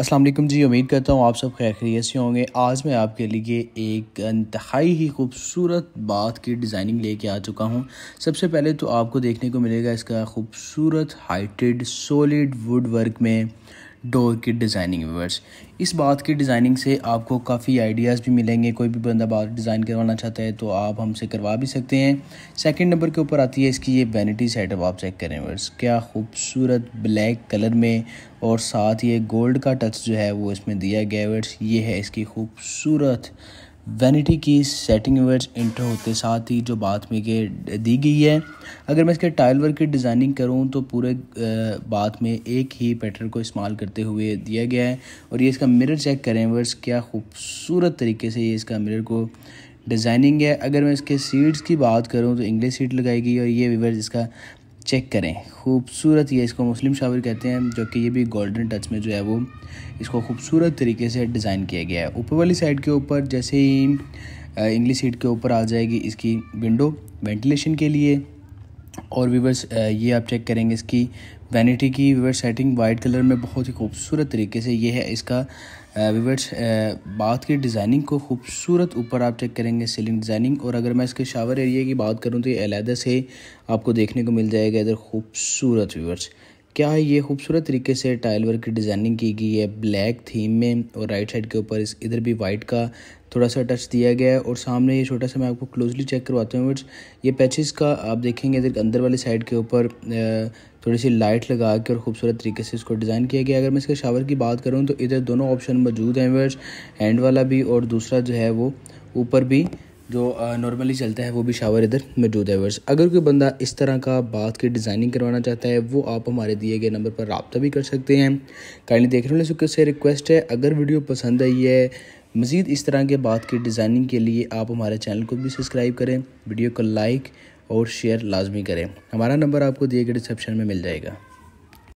अस्सलाम वालेकुम जी उम्मीद करता हूँ आप सब खैर खैरियत से होंगे आज मैं आपके लिए एक इंतहाई ही खूबसूरत बात की डिज़ाइनिंग लेके आ चुका हूँ सबसे पहले तो आपको देखने को मिलेगा इसका खूबसूरत हाइटेड सॉलिड वुड वर्क में डोर की डिज़ाइनिंग व्यूवर्स इस बात की डिज़ाइनिंग से आपको काफ़ी आइडियाज़ भी मिलेंगे कोई भी बंदा बात डिज़ाइन करवाना चाहता है तो आप हमसे करवा भी सकते हैं सेकंड नंबर के ऊपर आती है इसकी ये वैनिटी सेटअप आप चेक करें व्यूवर्स क्या खूबसूरत ब्लैक कलर में और साथ ये गोल्ड का टच जो है वो इसमें दिया गया व्यूवर्स ये है इसकी खूबसूरत वैनिटी की सेटिंग वर्ड्स इंटर होते साथ ही जो बात में के दी गई है अगर मैं इसके टाइल वर्क की डिज़ाइनिंग करूं तो पूरे बात में एक ही पैटर्न को इस्तेमाल करते हुए दिया गया है और ये इसका मिरर चेक करें वर्ड्स क्या खूबसूरत तरीके से ये इसका मिरर को डिज़ाइनिंग है अगर मैं इसके सीट्स की बात करूँ तो इंग्लिश सीट लगाई गई और ये विवर्स इसका चेक करें खूबसूरत ये इसको मुस्लिम शावर कहते हैं जो कि ये भी गोल्डन टच में जो है वो इसको खूबसूरत तरीके से डिज़ाइन किया गया है ऊपर वाली साइड के ऊपर जैसे ही इंग्लिश सीट के ऊपर आ जाएगी इसकी विंडो वेंटिलेशन के लिए और व्यूवर्स ये आप चेक करेंगे इसकी वैनिटी की व्यूवर सेटिंग वाइट कलर में बहुत ही खूबसूरत तरीके से ये है इसका व्यूवर्स बाथ की डिज़ाइनिंग को खूबसूरत ऊपर आप चेक करेंगे सीलिंग डिज़ाइनिंग और अगर मैं इसके शावर एरिया की बात करूँ तो ये अलहदा से आपको देखने को मिल जाएगा इधर खूबसूरत व्यूवर्स क्या है ये खूबसूरत तरीके से टाइल वर्क की डिज़ाइनिंग की गई है ब्लैक थीम में और राइट साइड के ऊपर इस इधर भी वाइट का थोड़ा सा टच दिया गया है और सामने ये छोटा सा मैं आपको क्लोजली चेक करवाता हूँ ये पैचेस का आप देखेंगे इधर अंदर वाली साइड के ऊपर थोड़ी सी लाइट लगा के और खूबसूरत तरीके से इसको डिज़ाइन किया गया अगर मैं इसके शावर की बात करूँ तो इधर दोनों ऑप्शन मौजूद हैं वर्ड्स एंड वाला भी और दूसरा जो है वो ऊपर भी जो नॉर्मली चलता है वो भी शावर इधर मौजूद है वर्स अगर कोई बंदा इस तरह का बाथ की डिज़ाइनिंग करवाना चाहता है वो आप हमारे दिए गए नंबर पर रबता भी कर सकते हैं काइंडली देखने वाले सुख से रिक्वेस्ट है अगर वीडियो पसंद आई है मज़ीद इस तरह के बात की डिज़ाइनिंग के लिए आप हमारे चैनल को भी सब्सक्राइब करें वीडियो को लाइक और शेयर लाजमी करें हमारा नंबर आपको दिए गए डिस्क्रिप्शन में मिल जाएगा